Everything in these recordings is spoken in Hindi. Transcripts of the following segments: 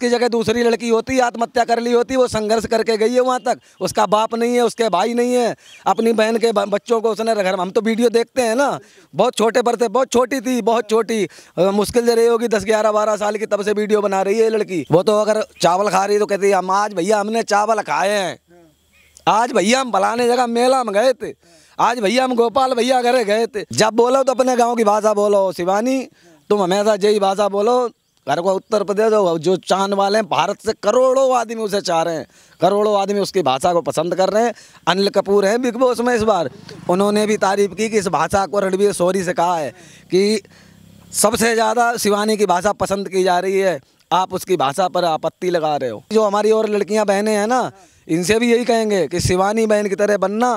उसकी जगह दूसरी लड़की होती आत्महत्या कर ली होती वो संघर्ष करके गई है वहाँ तक उसका बाप नहीं है उसके भाई नहीं है अपनी बहन के बच्चों को उसने घर हम तो वीडियो देखते हैं ना बहुत छोटे पर थे बहुत छोटी थी बहुत छोटी मुश्किल से रही होगी दस ग्यारह बारह साल की तब से वीडियो बना रही है लड़की वो तो अगर चावल खा रही तो कहती है हम आज भैया हमने चावल खाए हैं आज भैया हम बलाने जगह मेला में गए थे आज भैया हम गोपाल भैया घरे गए थे जब बोलो तो अपने गांव की भाषा बोलो शिवानी तुम हमेशा जय भाषा बोलो घर को उत्तर प्रदेश हो जो चाहने वाले हैं भारत से करोड़ों आदमी उसे चाह रहे हैं करोड़ों आदमी उसकी भाषा को पसंद कर रहे हैं अनिल कपूर हैं बिग बॉस में इस बार उन्होंने भी तारीफ की कि इस भाषा को रणबीर सोरी से कहा है कि सबसे ज़्यादा शिवानी की भाषा पसंद की जा रही है आप उसकी भाषा पर आपत्ति लगा रहे हो जो हमारी और लड़कियाँ बहनें हैं ना इनसे भी यही कहेंगे कि शिवानी बहन की तरह बनना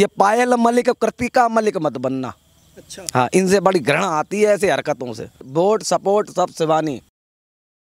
ये पायल मलिक कृतिका मलिक मत बनना अच्छा हाँ इनसे बड़ी घृणा आती है ऐसे हरकतों से वोट सपोर्ट सब सिवानी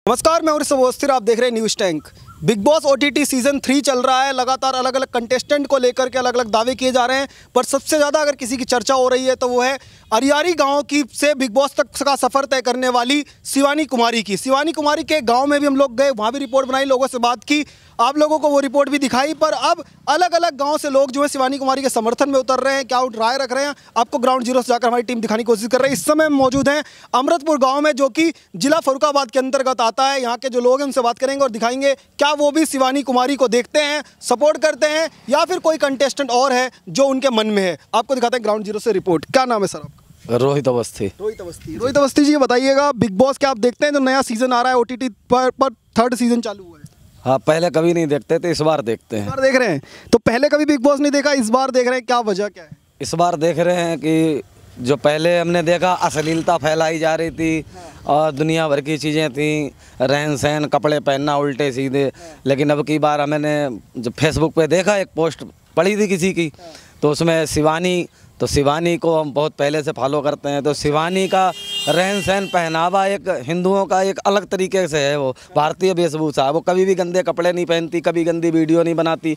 नमस्कार मैं उर्सवस्थिर आप देख रहे हैं न्यूज़ टैंक बिग बॉस ओ सीज़न थ्री चल रहा है लगातार अलग अलग कंटेस्टेंट को लेकर के अलग अलग दावे किए जा रहे हैं पर सबसे ज़्यादा अगर किसी की चर्चा हो रही है तो वो है अरियारी गांव की से बिग बॉस तक का सफ़र तय करने वाली शिवानी कुमारी की शिवानी कुमारी के गांव में भी हम लोग गए वहाँ भी रिपोर्ट बनाई लोगों से बात की आप लोगों को वो रिपोर्ट भी दिखाई पर अब अलग अलग गांव से लोग जो है शिवानी कुमारी के समर्थन में उतर रहे हैं क्या उठ राय रख रहे हैं आपको ग्राउंड जीरो से जाकर हमारी टीम दिखाने की कोशिश कर रहे हैं इस समय मौजूद हैं अमृतपुर गाँव में जो कि जिला फरुखाबाद के अंतर्गत आता है यहाँ के जो लोग हैं उनसे बात करेंगे और दिखाएंगे क्या वो भी शिवानी कुमारी को देखते हैं सपोर्ट करते हैं या फिर कोई कंटेस्टेंट और है जो उनके मन में है आपको दिखाते हैं ग्राउंड जीरो से रिपोर्ट क्या नाम है सर आपका रोहित अवस्थी रोहित अवस्थी रोहित अवस्थी जी बताइएगा बिग बॉस क्या आप देखते हैं जो तो नया सीजन आ रहा है ओटीटी पर पर थर्ड सीजन चालू हुआ है हाँ पहले कभी नहीं देखते थे इस बार देखते हैं बार देख रहे हैं तो पहले कभी बिग बॉस नहीं देखा इस बार देख रहे हैं क्या वजह क्या है इस बार देख रहे हैं कि जो पहले हमने देखा अश्लीलता फैलाई जा रही थी हाँ। और दुनिया भर की चीज़ें थी रहन सहन कपड़े पहनना उल्टे सीधे हाँ। लेकिन अब की बार हमने जब फेसबुक पे देखा एक पोस्ट पढ़ी थी किसी की हाँ। तो उसमें शिवानी तो शिवानी को हम बहुत पहले से फॉलो करते हैं तो शिवानी का रहन सहन पहनावा एक हिंदुओं का एक अलग तरीके से है वो भारतीय वेशभूषा वो कभी भी गंदे कपड़े नहीं पहनती कभी गंदी वीडियो नहीं बनाती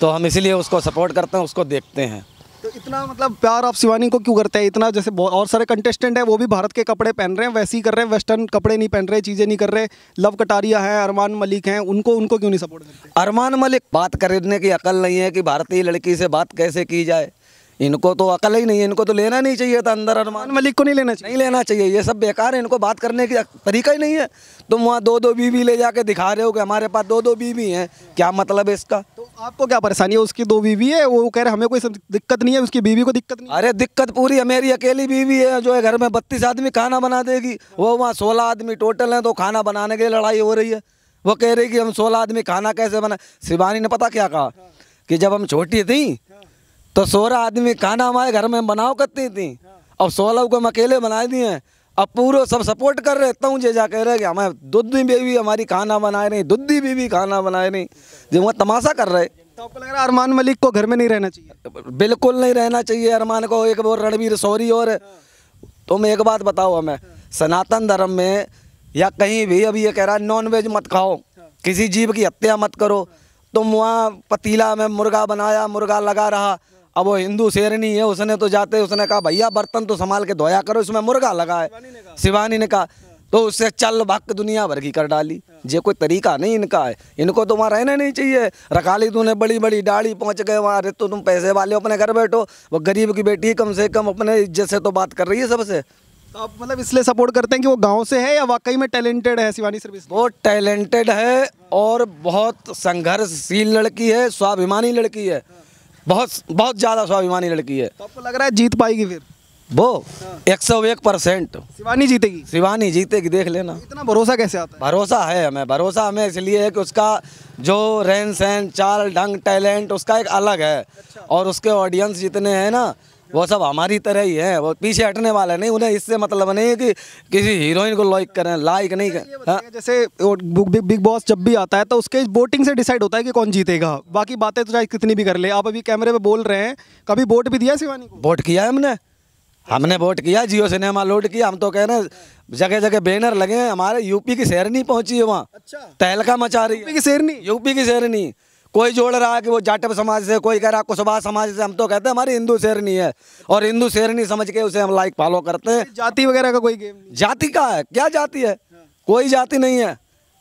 तो हम इसलिए उसको सपोर्ट करते हैं उसको देखते हैं तो इतना मतलब प्यार आप शिवानी को क्यों करते हैं इतना जैसे और सारे कंटेस्टेंट हैं वो भी भारत के कपड़े पहन रहे हैं वैसे ही कर रहे हैं वेस्टर्न कपड़े नहीं पहन रहे चीज़ें नहीं कर रहे लव कटारिया हैं अरमान मलिक हैं उनको उनको क्यों नहीं सपोर्ट करते अरमान मलिक बात करने की अकल नहीं है कि भारतीय लड़की से बात कैसे की जाए इनको तो अकल ही नहीं है इनको तो लेना नहीं चाहिए था अंदर अरमान मलिक को नहीं लेना चाहिए नहीं लेना चाहिए ये सब बेकार है इनको बात करने का तरीका ही नहीं है तुम वहाँ दो दो बीवी ले जाके दिखा रहे हो कि हमारे पास दो दो बीवी हैं क्या मतलब है इसका तो आपको क्या परेशानी है उसकी दो बीवी है वो कह रहे हमें कोई दिक्कत नहीं है उसकी बीवी को दिक्कत नहीं अरे दिक्कत पूरी है मेरी अकेली बीवी है जो है घर में बत्तीस आदमी खाना बना देगी वो वहाँ सोलह आदमी टोटल हैं तो खाना बनाने के लिए लड़ाई हो रही है वो कह रही कि हम सोलह आदमी खाना कैसे बनाए शिवानी ने पता क्या कहा कि जब हम छोटी थी तो सोलह आदमी खाना हमारे घर में बनाओ करती थी अब सोलह को हम अकेले बना दिए हैं अब पूरे सब सपोर्ट कर रहे तू जे जा कह रहे कि हमें दुधी बेबी हमारी खाना बनाए रही दुधी बेबी खाना बनाए रही जो वहाँ तमाशा कर रहे तो अरमान मलिक को घर में नहीं रहना चाहिए बिल्कुल नहीं रहना चाहिए अरमान को एक बार रणवीर सोरी और तुम एक बात बताओ हमें सनातन धर्म में या कहीं भी अभी ये कह रहा है नॉन वेज मत खाओ किसी जीव की हत्या मत करो तुम वहाँ पतीला में मुर्गा बनाया मुर्गा लगा रहा अब वो हिंदू शेरनी है उसने तो जाते उसने कहा भैया बर्तन तो संभाल के धोया करो इसमें मुर्गा लगा है शिवानी ने कहा तो उससे चल भक्त दुनिया भर की कर डाली ये कोई तरीका नहीं इनका है इनको तो वहाँ रहना नहीं चाहिए रखा ली तूने बड़ी बड़ी दाढ़ी पहुँच गए वहाँ अरे तो तुम पैसे वाले हो अपने घर बैठो वो गरीब की बेटी कम से कम अपने इज्जत से तो बात कर रही है सबसे तो आप मतलब इसलिए सपोर्ट करते हैं कि वो गांव से है या वाकई में टैलेंटेड है शिवानी सर्विस वो टैलेंटेड है और बहुत संघर्षशील लड़की है स्वाभिमानी लड़की है बहुत बहुत ज़्यादा स्वाभिमानी लड़की है तो लग रहा है जीत पाएगी फिर वो एक सौ एक परसेंट शिवानी जीतेगी शिवानी जीतेगी देख लेना इतना भरोसा कैसे आता है भरोसा है हमें भरोसा हमें इसलिए है कि उसका जो रहन सहन चाल ढंग टैलेंट उसका एक अलग है अच्छा। और उसके ऑडियंस जितने हैं ना वो सब हमारी तरह ही है वो पीछे हटने वाला नहीं उन्हें इससे मतलब नहीं है कि किसी हीरोइन को लाइक करें लाइक नहीं करें हाँ। जैसे बिग बॉस जब भी आता है तो उसके वोटिंग से डिसाइड होता है कि कौन जीतेगा बाकी बातें तो चाहे कितनी भी कर ले आप अभी कैमरे पे बोल रहे हैं कभी वोट भी दिया शिवानी को वोट किया है हमने हमने वोट किया जियो सिनेमा लोड किया हम तो कह रहे हैं जगह जगह बैनर लगे हैं हमारे यूपी की शेरनी पहुंची है वहाँ अच्छा तहलका मचा रही है यूपी की शेरनी यूपी की शेरनी कोई जोड़ रहा है कि वो जाटव समाज से कोई कह रहा है कुशवाहा समाज से हम तो कहते हैं हमारी हिंदू शेरनी है और हिंदू शेरनी समझ के उसे हम लाइक फॉलो करते हैं जाति वगैरह का कोई गेम जाति का है क्या जाति है कोई जाति नहीं है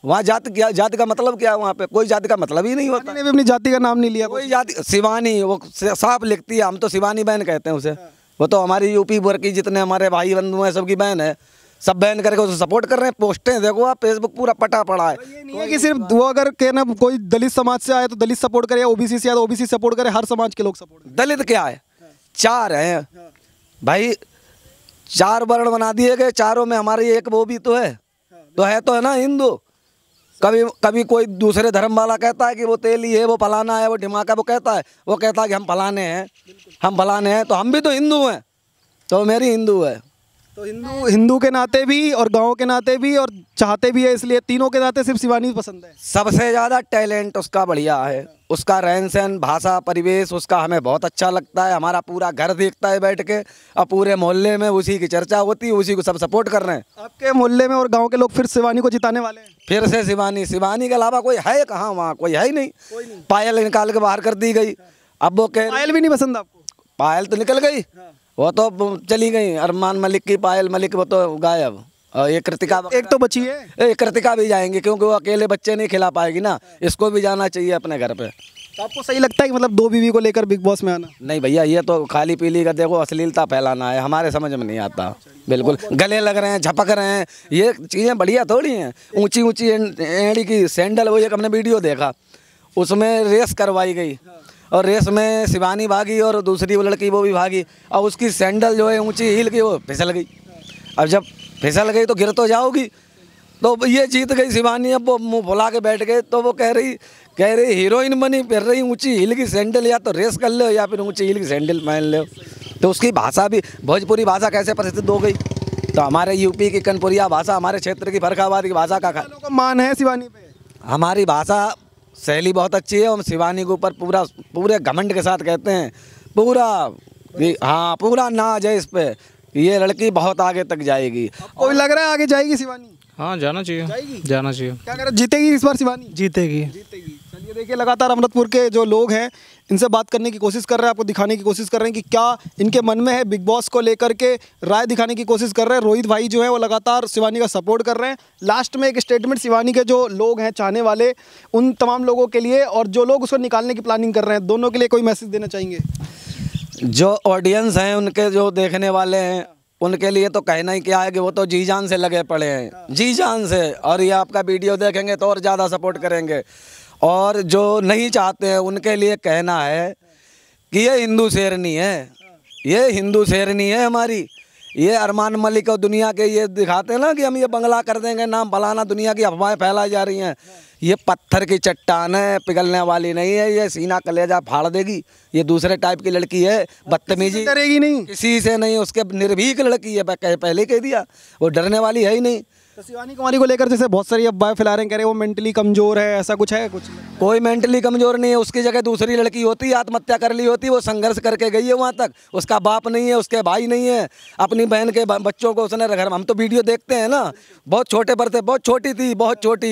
वहाँ जाति क्या जाति का मतलब क्या है वहाँ पे कोई जाति का मतलब ही नहीं होता ने भी अपनी जाति का नाम नहीं लिया कोई जाति शिवानी वो साफ लिखती है हम तो शिवानी बहन कहते हैं उसे वो तो हमारी यूपी भर की जितने हमारे भाई बंधु हैं सबकी बहन है सब बैन करके उसे सपोर्ट कर रहे हैं पोस्टें देखो आप फेसबुक पूरा पटा पड़ा है ये नहीं कि सिर्फ वो अगर कहना कोई दलित समाज से आए तो दलित सपोर्ट करे ओबीसी से आए तो ओबीसी सपोर्ट करे हर समाज के लोग सपोर्ट दलित क्या है हाँ। चार हैं हाँ। भाई चार वर्ण बना दिए गए चारों में हमारे एक वो भी तो है हाँ। तो है तो है ना हिंदू कभी कभी कोई दूसरे धर्म वाला कहता है कि वो तेली है वो फलाना है वो ढिमाका वो कहता है वो कहता है कि हम फलाने हैं हम फलाने हैं तो हम भी तो हिंदू हैं तो मेरी हिंदू है तो हिंदू हिंदू के नाते भी और गांव के नाते भी और चाहते भी है इसलिए तीनों के नाते सिर्फ शिवानी पसंद है सबसे ज़्यादा टैलेंट उसका बढ़िया है उसका रहन सहन भाषा परिवेश उसका हमें बहुत अच्छा लगता है हमारा पूरा घर देखता है बैठ के और पूरे मोहल्ले में उसी की चर्चा होती है उसी को सब सपोर्ट कर रहे हैं आपके मोहल्ले में और गांव के लोग फिर शिवानी को जिताने वाले हैं फिर से शिवानी शिवानी के अलावा कोई है कहाँ वहाँ कोई है ही नहीं, नहीं। पायल निकाल के बाहर कर दी गई अब वो कह पायल भी नहीं पसंद आपको पायल तो निकल गई हाँ। वो तो चली गई अरमान मलिक की पायल मलिक वो तो गायब और ये कृतिका एक तो बची है एक कृतिका भी जाएंगे क्योंकि वो अकेले बच्चे नहीं खिला पाएगी ना इसको भी जाना चाहिए अपने घर पे तो आपको सही लगता है कि मतलब दो बीवी को लेकर बिग बॉस में आना नहीं भैया ये तो खाली पीली का देखो अश्लीलता फैलाना है हमारे समझ में नहीं आता बिल्कुल गले लग रहे हैं झपक रहे हैं ये चीज़ें बढ़िया थोड़ी हैं ऊँची ऊँची एड़ी की सैंडल वो एक हमने वीडियो देखा उसमें रेस करवाई गई और रेस में शिवानी भागी और दूसरी वो लड़की वो भी भागी और उसकी सैंडल जो है ऊंची हील की वो फिसल गई अब जब फिसल गई तो गिर तो जाओगी तो ये जीत गई शिवानी अब वो मुँह भुला के बैठ गए तो वो कह रही कह रही हीरोइन बनी फिर रही ऊंची हील की सैंडल या तो रेस कर लो या फिर ऊंची हील की सैंडल पहन लो तो उसकी भाषा भी भोजपुरी भाषा कैसे प्रसिद्ध हो गई तो हमारे यूपी की कनपुरिया भाषा हमारे क्षेत्र की फरखाबाद की भाषा का मान है शिवानी पे हमारी भाषा शैली बहुत अच्छी है हम शिवानी के ऊपर पूरा पूरे घमंड के साथ कहते हैं पूरा हाँ पूरा नाज है इस पर ये लड़की बहुत आगे तक जाएगी कोई लग रहा है आगे जाएगी शिवानी हाँ जाना चाहिए जाएगी जाना चाहिए क्या कह रहे जीतेगी इस बार शिवानी जीतेगी जीतेगी चलिए देखिए लगातार अमृतपुर के जो लोग हैं इनसे बात करने की कोशिश कर रहे हैं आपको दिखाने की कोशिश कर रहे हैं कि क्या इनके मन में है बिग बॉस को लेकर के राय दिखाने की कोशिश कर रहे हैं रोहित भाई जो है वो लगातार शिवानी का सपोर्ट कर रहे हैं लास्ट में एक स्टेटमेंट शिवानी के जो लोग हैं चाहने वाले उन तमाम लोगों के लिए और जो लोग उसको निकालने की प्लानिंग कर रहे हैं दोनों के लिए कोई मैसेज देना चाहेंगे जो ऑडियंस हैं उनके जो देखने वाले हैं उनके लिए तो कहना ही क्या है कि वो तो जी जान से लगे पड़े हैं जी जान से और ये आपका वीडियो देखेंगे तो और ज़्यादा सपोर्ट करेंगे और जो नहीं चाहते हैं उनके लिए कहना है कि ये हिंदू शेरनी है ये हिंदू शेरनी है हमारी ये अरमान मलिक और दुनिया के ये दिखाते हैं ना कि हम ये बंगला कर देंगे नाम फलाना दुनिया की अफवाहें फैलाई जा रही हैं ये पत्थर की चट्टान है पिघलने वाली नहीं है ये सीना कलेजा फाड़ देगी ये दूसरे टाइप की लड़की है बदतमीजी करेगी नहीं किसी से नहीं उसके निर्भीक लड़की है पहले कह दिया वो डरने वाली है ही नहीं तो शिवानी कुमारी को लेकर जैसे बहुत सारी अफवाह फैला रहे हैं वो मेंटली कमजोर है ऐसा कुछ है कुछ कोई मेंटली कमजोर नहीं है उसकी जगह दूसरी लड़की होती है आत्महत्या कर ली होती वो संघर्ष करके गई है वहाँ तक उसका बाप नहीं है उसके भाई नहीं है अपनी बहन के बच्चों को उसने घर हम तो वीडियो देखते हैं ना बहुत छोटे पर थे बहुत छोटी थी बहुत छोटी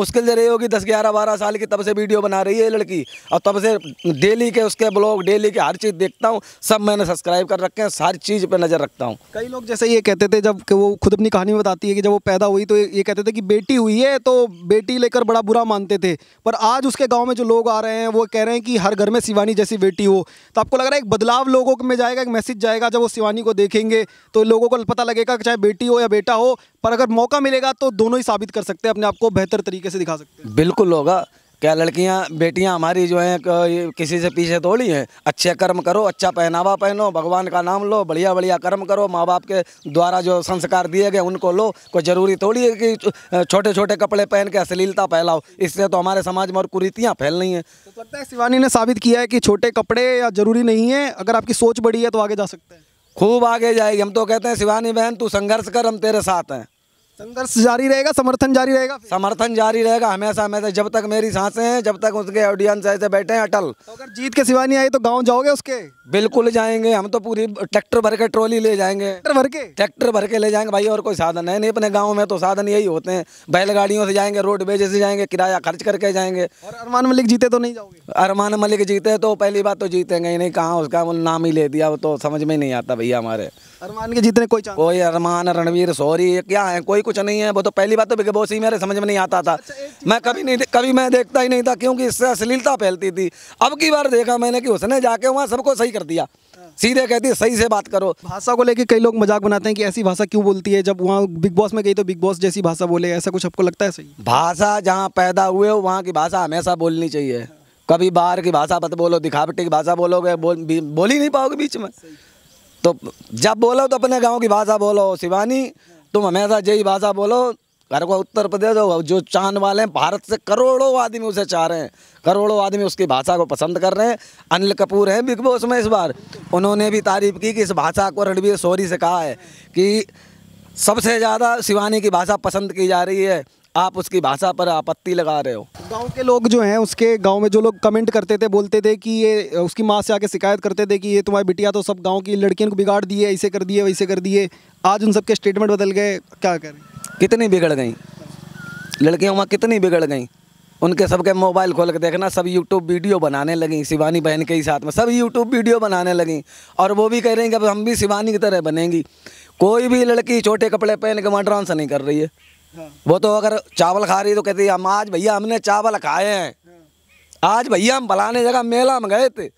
मुश्किल जरिए रही होगी दस ग्यारह बारह साल की तब से वीडियो बना रही है लड़की और तब से डेली के उसके ब्लॉग डेली के हर चीज़ देखता हूँ सब मैंने सब्सक्राइब कर रखे हैं सारी चीज़ पर नज़र रखता हूँ कई लोग जैसे ये कहते थे जब वो खुद अपनी कहानी बताती है कि जब वो पैदा हुई तो ये कहते थे कि बेटी हुई है तो बेटी लेकर बड़ा बुरा मानते थे पर आज उसके गाँव में जो लोग आ रहे हैं वो कह रहे हैं कि हर घर में शिवानी जैसी बेटी हो तो आपको लग रहा है एक बदलाव लोगों में जाएगा एक मैसेज जाएगा जब वो शिवानी को देखेंगे तो लोगों को पता लगेगा चाहे बेटी हो या बेटा हो पर अगर मौका मिलेगा तो दोनों ही साबित कर सकते हैं अपने आप को बेहतर तरीके से दिखा सकते बिल्कुल होगा क्या लड़कियां बेटियां हमारी जो हैं किसी से पीछे थोड़ी हैं अच्छे कर्म करो अच्छा पहनावा पहनो भगवान का नाम लो बढ़िया बढ़िया कर्म करो माँ बाप के द्वारा जो संस्कार दिए गए उनको लो कोई ज़रूरी थोड़ी है कि छोटे छोटे कपड़े पहन के अश्लीलता फैलाओ इससे तो हमारे समाज में और कुरीतियाँ फैल रही हैं तो लगता है शिवानी ने साबित किया है कि छोटे कपड़े या ज़रूरी नहीं है अगर आपकी सोच बड़ी है तो आगे जा सकते हैं खूब आगे जाएगी हम तो कहते हैं शिवानी बहन तू संघर्ष कर हम तेरे साथ हैं संघर्ष जारी रहेगा समर्थन जारी रहेगा समर्थन जारी रहेगा हमेशा हमेशा जब तक मेरी सांसें हैं जब तक उसके ऑडियंस ऐसे बैठे हैं अटल तो अगर जीत के सिवा नहीं आई तो गांव जाओगे उसके बिल्कुल जाएंगे हम तो पूरी ट्रैक्टर भर के ट्रॉली ले जाएंगे ट्रैक्टर भर के ट्रैक्टर भर के ले जाएंगे भाई और कोई साधन है नहीं अपने गाँव में तो साधन यही होते हैं बैलगाड़ियों से जाएंगे रोडवेज से जाएंगे किराया खर्च करके जाएंगे अरमान मलिक जीते तो नहीं जाओगे अरमान मलिक जीते तो पहली बात तो जीतेंगे नहीं कहाँ उसका नाम ही ले दिया वो तो समझ में नहीं आता भैया हमारे अरमान के जीतने कोई चांस कोई अरमान रणवीर सॉरी क्या है कोई कुछ नहीं है वो तो पहली बात तो बिग बॉस ही मेरे समझ में नहीं आता था अच्छा मैं कभी नहीं कभी मैं देखता ही नहीं था क्योंकि इससे अश्लीलता फैलती थी अब की बार देखा मैंने कि उसने जाके वहाँ सबको सही कर दिया हाँ। सीधे कहती है सही से बात करो भाषा को लेकर कई लोग मजाक बनाते हैं कि ऐसी भाषा क्यों बोलती है जब वहाँ बिग बॉस में गई तो बिग बॉस जैसी भाषा बोले ऐसा कुछ आपको लगता है सही भाषा जहाँ पैदा हुए हो वहाँ की भाषा हमेशा बोलनी चाहिए कभी बाहर की भाषा मत बोलो दिखावटी की भाषा बोलोगे बोल बोल ही नहीं पाओगे बीच में तो जब बोलो तो अपने गांव की भाषा बोलो शिवानी तुम हमेशा यही भाषा बोलो घर को उत्तर प्रदेश हो जो चांद वाले हैं भारत से करोड़ों आदमी उसे चाह रहे हैं करोड़ों आदमी उसकी भाषा को पसंद कर रहे हैं अनिल कपूर हैं बिग बॉस में इस बार उन्होंने भी तारीफ की कि इस भाषा को रणबीर सोरी से कहा है कि सबसे ज़्यादा शिवानी की भाषा पसंद की जा रही है आप उसकी भाषा पर आपत्ति लगा रहे हो गांव के लोग जो हैं उसके गांव में जो लोग कमेंट करते थे बोलते थे कि ये उसकी माँ से आके शिकायत करते थे कि ये तुम्हारी बिटिया तो सब गाँव की लड़कियों को बिगाड़ दिए ऐसे कर दिए वैसे कर दिए आज उन सबके स्टेटमेंट बदल गए क्या करें कितनी बिगड़ गई लड़कियों वहाँ कितनी बिगड़ गई उनके सबके मोबाइल खोल के देखना सब यूट्यूब वीडियो बनाने लगी शिवानी बहन के ही साथ में सब यूट्यूब वीडियो बनाने लगी और वो भी कह रहे हैं कि अब हम भी शिवानी की तरह बनेंगी कोई भी लड़की छोटे कपड़े पहन के वहाँ से नहीं कर रही है वो तो अगर चावल खा रही तो कहती हम आज भैया हमने चावल खाए हैं आज भैया हम बलाने जगह मेला में गए थे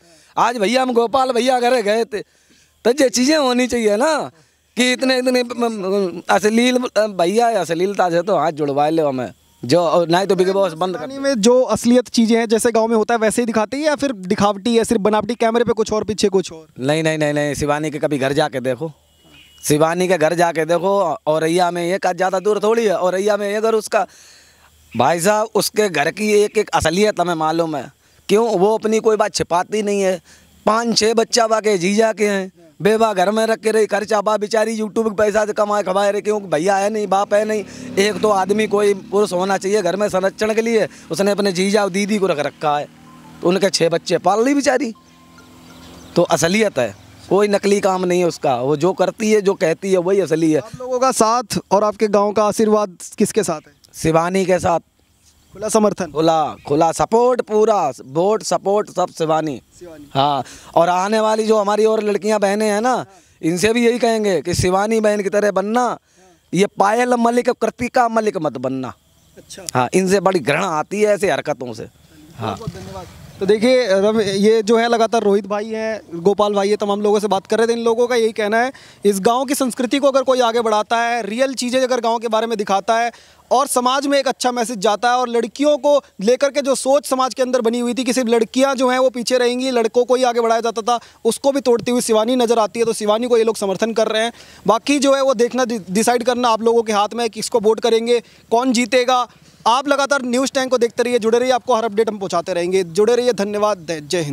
आज भैया हम गोपाल भैया घरे गए थे तो ये चीज़ें होनी चाहिए ना कि इतने इतने अश्लील भैया अश्लीलता से तो हाथ जुड़वा लो हमें जो नहीं तो बिग बॉस बंद करने में जो असलियत चीज़ें हैं जैसे गांव में होता है वैसे ही दिखाती है या फिर दिखावटी या सिर्फ बनावटी कैमरे पे कुछ और पीछे कुछ और नहीं नहीं नहीं नहीं शिवानी के कभी घर जाके देखो शिवानी के घर जाके देखो औरैया में एक ज़्यादा दूर थोड़ी है औरैया में ये घर उसका भाई साहब उसके घर की एक एक असलियत हमें मालूम है क्यों वो अपनी कोई बात छिपाती नहीं है पाँच छः बच्चा वाके जीजा के हैं बेवा घर में रख के रही खर्चा बा बेचारी यूट्यूब पैसा कमाए कमाए रहे क्योंकि भैया है नहीं बाप है नहीं एक तो आदमी कोई पुरुष होना चाहिए घर में संरक्षण के लिए उसने अपने जीजा और दीदी को रख रखा है तो उनके छः बच्चे पाल ली बेचारी तो असलियत है कोई नकली काम नहीं है उसका वो जो करती है जो कहती है वही असली है आप लोगों का साथ और आपके गांव का आशीर्वाद किसके साथ है शिवानी के साथ खुला समर्थन खुला खुला सपोर्ट पूरा वोट सपोर्ट सब शिवानी हाँ और आने वाली जो हमारी और लड़कियां बहने हैं ना इनसे भी यही कहेंगे कि शिवानी बहन की तरह बनना ये पायल मलिक कृतिका मलिक मत बनना अच्छा हाँ इनसे बड़ी घृणा आती है ऐसे हरकतों से हाँ तो देखिए रवि ये जो है लगातार रोहित भाई हैं गोपाल भाई है तमाम लोगों से बात कर रहे थे इन लोगों का यही कहना है इस गांव की संस्कृति को अगर कोई आगे बढ़ाता है रियल चीज़ें अगर गांव के बारे में दिखाता है और समाज में एक अच्छा मैसेज जाता है और लड़कियों को लेकर के जो सोच समाज के अंदर बनी हुई थी कि सिर्फ लड़कियाँ जो हैं वो पीछे रहेंगी लड़कों को ही आगे बढ़ाया जाता था उसको भी तोड़ती हुई शिवानी नज़र आती है तो शिवानी को ये लोग समर्थन कर रहे हैं बाकी जो है वो देखना डिसाइड करना आप लोगों के हाथ में किसको वोट करेंगे कौन जीतेगा आप लगातार न्यूज़ टैंक को देखते रहिए जुड़े रहिए आपको हर अपडेट हम पहुँचाते रहेंगे जुड़े रहिए धन्यवाद जय हिंद